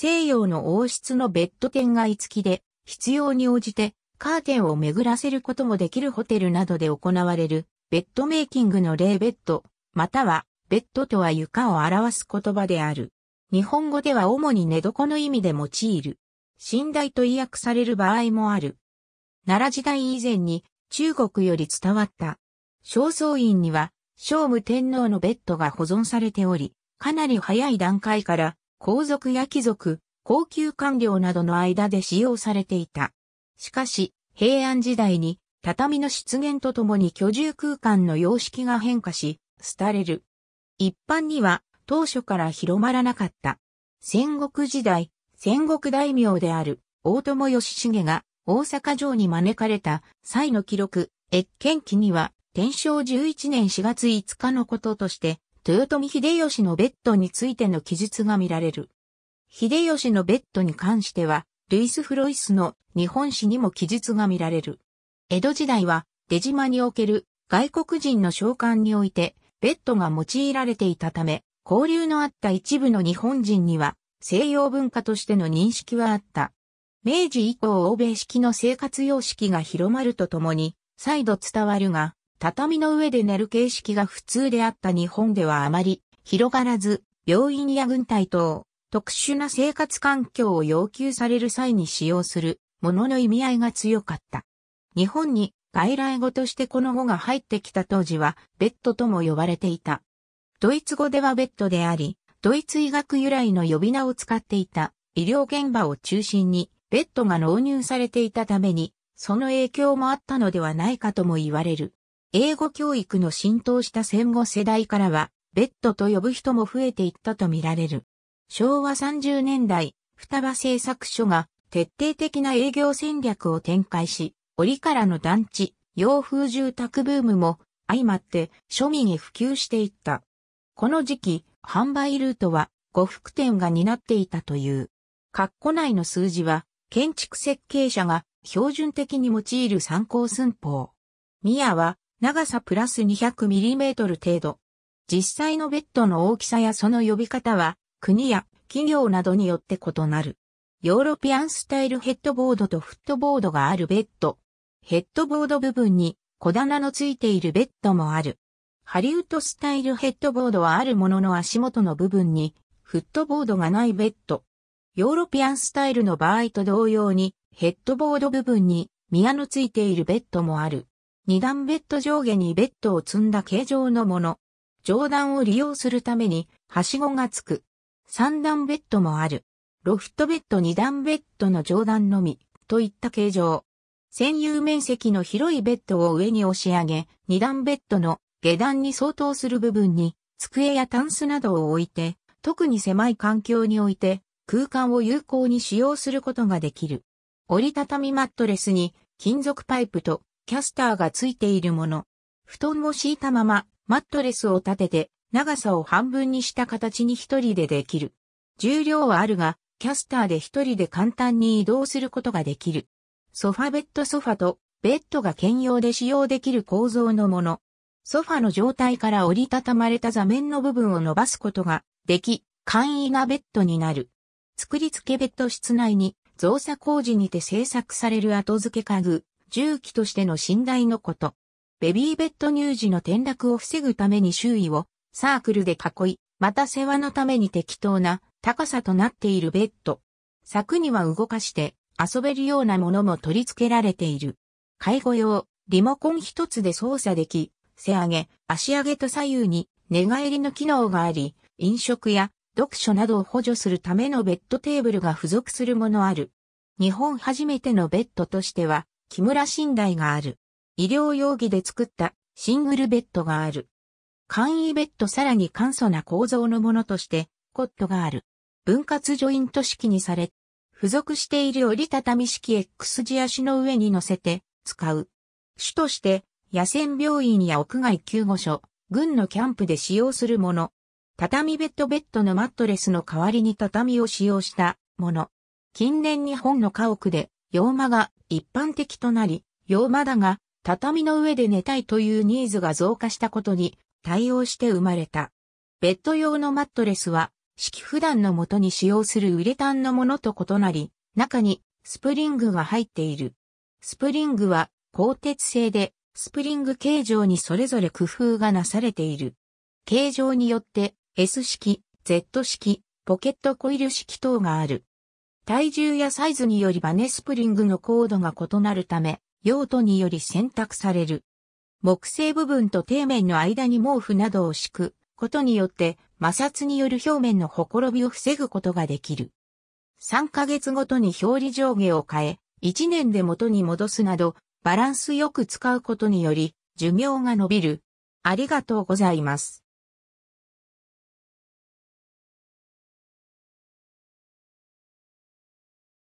西洋の王室のベッド店街付きで、必要に応じてカーテンを巡らせることもできるホテルなどで行われる、ベッドメイキングの例ベッド、または、ベッドとは床を表す言葉である。日本語では主に寝床の意味で用いる。寝台と意訳される場合もある。奈良時代以前に中国より伝わった。正倉院には、聖武天皇のベッドが保存されており、かなり早い段階から皇族や貴族、高級官僚などの間で使用されていた。しかし、平安時代に畳の出現とともに居住空間の様式が変化し、廃れる。一般には当初から広まらなかった。戦国時代、戦国大名である大友義重が大阪城に招かれた際の記録、越見記には天正11年4月5日のこととして豊臣秀吉のベッドについての記述が見られる。秀吉のベッドに関しては、ルイス・フロイスの日本史にも記述が見られる。江戸時代は、出島における外国人の召喚において、ベッドが用いられていたため、交流のあった一部の日本人には、西洋文化としての認識はあった。明治以降欧米式の生活様式が広まるとともに、再度伝わるが、畳の上で寝る形式が普通であった日本ではあまり広がらず、病院や軍隊等、特殊な生活環境を要求される際に使用するものの意味合いが強かった。日本に外来語としてこの語が入ってきた当時はベッドとも呼ばれていた。ドイツ語ではベッドであり、ドイツ医学由来の呼び名を使っていた医療現場を中心にベッドが納入されていたために、その影響もあったのではないかとも言われる。英語教育の浸透した戦後世代からは、ベッドと呼ぶ人も増えていったとみられる。昭和30年代、双葉製作所が徹底的な営業戦略を展開し、折からの団地、洋風住宅ブームも相まって庶民へ普及していった。この時期、販売ルートは呉服店が担っていたという。括弧内の数字は、建築設計者が標準的に用いる参考寸法。宮は長さプラス 200mm 程度。実際のベッドの大きさやその呼び方は、国や企業などによって異なる。ヨーロピアンスタイルヘッドボードとフットボードがあるベッド。ヘッドボード部分に小棚のついているベッドもある。ハリウッドスタイルヘッドボードはあるものの足元の部分にフットボードがないベッド。ヨーロピアンスタイルの場合と同様にヘッドボード部分に宮のついているベッドもある。二段ベッド上下にベッドを積んだ形状のもの。上段を利用するために、はしごがつく。三段ベッドもある。ロフトベッド二段ベッドの上段のみ、といった形状。占有面積の広いベッドを上に押し上げ、二段ベッドの下段に相当する部分に、机やタンスなどを置いて、特に狭い環境において、空間を有効に使用することができる。折りたたみマットレスに、金属パイプとキャスターがついているもの。布団を敷いたまま、マットレスを立てて、長さを半分にした形に一人でできる。重量はあるが、キャスターで一人で簡単に移動することができる。ソファベッドソファとベッドが兼用で使用できる構造のもの。ソファの状態から折りたたまれた座面の部分を伸ばすことができ、簡易なベッドになる。作り付けベッド室内に造作工事にて製作される後付け家具、重機としての信頼のこと。ベビーベッド乳児の転落を防ぐために周囲をサークルで囲い、また世話のために適当な高さとなっているベッド。柵には動かして遊べるようなものも取り付けられている。介護用、リモコン一つで操作でき、背上げ、足上げと左右に寝返りの機能があり、飲食や読書などを補助するためのベッドテーブルが付属するものある。日本初めてのベッドとしては、木村寝台がある。医療用儀で作ったシングルベッドがある。簡易ベッドさらに簡素な構造のものとしてコットがある。分割ジョイント式にされ、付属している折りたたみ式 X 字足の上に乗せて使う。主として野戦病院や屋外救護所、軍のキャンプで使用するもの。畳ベッドベッドのマットレスの代わりに畳を使用したもの。近年日本の家屋で洋間が一般的となり、洋間だが畳の上で寝たいというニーズが増加したことに対応して生まれた。ベッド用のマットレスは、式普段のもとに使用するウレタンのものと異なり、中にスプリングが入っている。スプリングは鋼鉄製で、スプリング形状にそれぞれ工夫がなされている。形状によって S 式、Z 式、ポケットコイル式等がある。体重やサイズによりバネスプリングの高度が異なるため、用途により選択される。木製部分と底面の間に毛布などを敷くことによって摩擦による表面のほころびを防ぐことができる。3ヶ月ごとに表裏上下を変え、1年で元に戻すなど、バランスよく使うことにより寿命が伸びる。ありがとうございます。